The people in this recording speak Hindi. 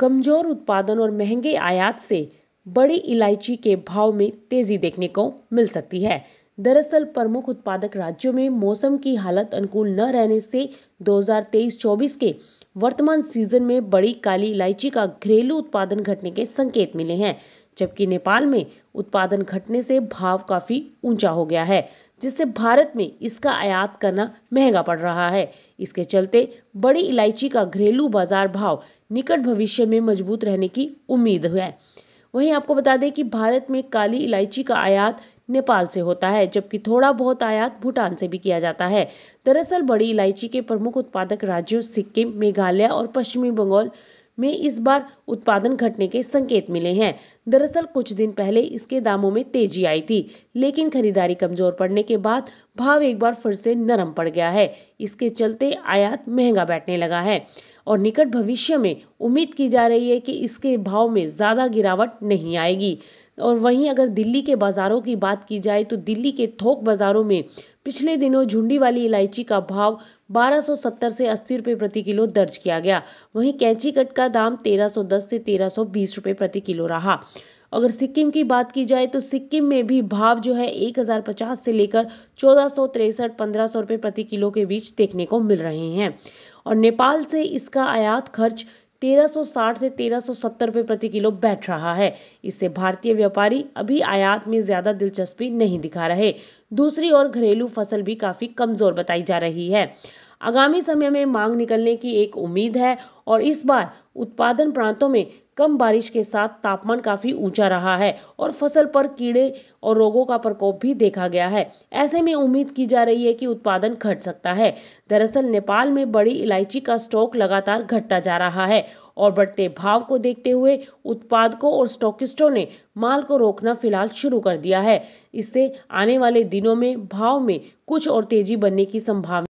कमजोर उत्पादन और महंगे आयात से बड़ी इलायची के भाव में तेजी देखने को मिल सकती है दरअसल प्रमुख उत्पादक राज्यों में मौसम की हालत अनुकूल न रहने से 2023-24 के वर्तमान सीजन में बड़ी काली इलायची का घरेलू उत्पादन घटने के संकेत मिले हैं जबकि नेपाल में उत्पादन घटने से भाव काफी ऊंचा हो गया है जिससे भारत में इसका आयात करना महंगा पड़ रहा है इसके चलते बड़ी इलायची का घरेलू बाजार भाव निकट भविष्य में मजबूत रहने की उम्मीद है वहीं आपको बता दें कि भारत में काली इलायची का आयात नेपाल से होता है जबकि थोड़ा बहुत आयात भूटान से भी किया जाता है दरअसल बड़ी इलायची के प्रमुख उत्पादक राज्यों सिक्किम मेघालय और पश्चिमी बंगाल में इस बार उत्पादन घटने के संकेत मिले हैं दरअसल कुछ दिन पहले इसके दामों में तेजी आई थी लेकिन खरीदारी कमजोर पड़ने के बाद भाव एक बार फिर से नरम पड़ गया है इसके चलते आयात महंगा बैठने लगा है और निकट भविष्य में उम्मीद की जा रही है कि इसके भाव में ज़्यादा गिरावट नहीं आएगी और वहीं अगर दिल्ली के बाज़ारों की बात की जाए तो दिल्ली के थोक बाज़ारों में पिछले दिनों झुंडी वाली इलायची का भाव बारह सौ सत्तर से अस्सी रुपये प्रति किलो दर्ज किया गया वहीं कैंची कट का दाम तेरह सौ दस से तेरह सौ बीस प्रति किलो रहा अगर सिक्किम की बात की जाए तो सिक्किम में भी भाव जो है एक हज़ार पचास से लेकर चौदह सौ तिरसठ पंद्रह सौ रुपये प्रति किलो के बीच देखने को मिल रहे हैं और नेपाल से इसका आयात खर्च 1360 से 1370 रुपए प्रति किलो बैठ रहा है इससे भारतीय व्यापारी अभी आयात में ज़्यादा दिलचस्पी नहीं दिखा रहे दूसरी ओर घरेलू फसल भी काफ़ी कमज़ोर बताई जा रही है आगामी समय में मांग निकलने की एक उम्मीद है और इस बार उत्पादन प्रांतों में कम बारिश के साथ तापमान काफ़ी ऊंचा रहा है और फसल पर कीड़े और रोगों का प्रकोप भी देखा गया है ऐसे में उम्मीद की जा रही है कि उत्पादन घट सकता है दरअसल नेपाल में बड़ी इलायची का स्टॉक लगातार घटता जा रहा है और बढ़ते भाव को देखते हुए उत्पादकों और स्टॉकिस्टों ने माल को रोकना फिलहाल शुरू कर दिया है इससे आने वाले दिनों में भाव में कुछ और तेजी बनने की संभावना